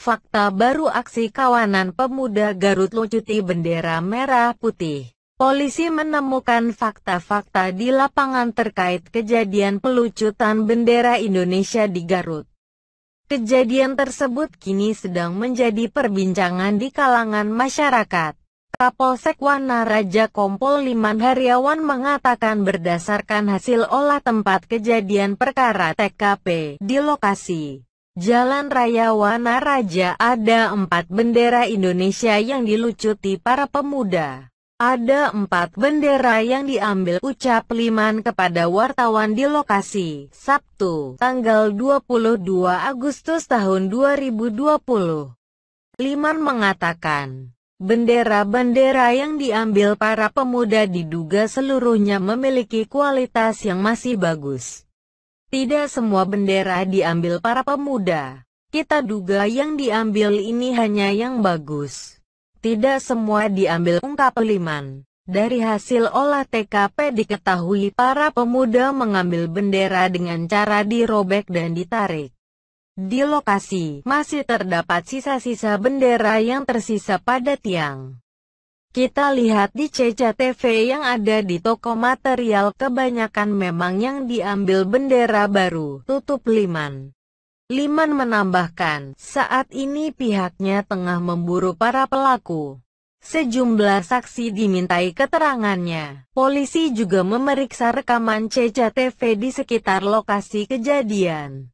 Fakta baru aksi kawanan pemuda Garut lucuti bendera merah putih. Polisi menemukan fakta-fakta di lapangan terkait kejadian pelucutan bendera Indonesia di Garut. Kejadian tersebut kini sedang menjadi perbincangan di kalangan masyarakat. Kapolsek Wanaraja Kompol Liman Haryawan mengatakan berdasarkan hasil olah tempat kejadian perkara TKP di lokasi, Jalan Raya Wanaraja ada empat bendera Indonesia yang dilucuti para pemuda. Ada empat bendera yang diambil ucap Liman kepada wartawan di lokasi, Sabtu, tanggal 22 Agustus tahun 2020. Liman mengatakan, Bendera-bendera yang diambil para pemuda diduga seluruhnya memiliki kualitas yang masih bagus. Tidak semua bendera diambil para pemuda. Kita duga yang diambil ini hanya yang bagus. Tidak semua diambil ungkap liman. Dari hasil olah TKP diketahui para pemuda mengambil bendera dengan cara dirobek dan ditarik. Di lokasi, masih terdapat sisa-sisa bendera yang tersisa pada tiang. Kita lihat di CCTV yang ada di toko material kebanyakan memang yang diambil bendera baru, tutup Liman. Liman menambahkan, saat ini pihaknya tengah memburu para pelaku. Sejumlah saksi dimintai keterangannya. Polisi juga memeriksa rekaman CCTV di sekitar lokasi kejadian.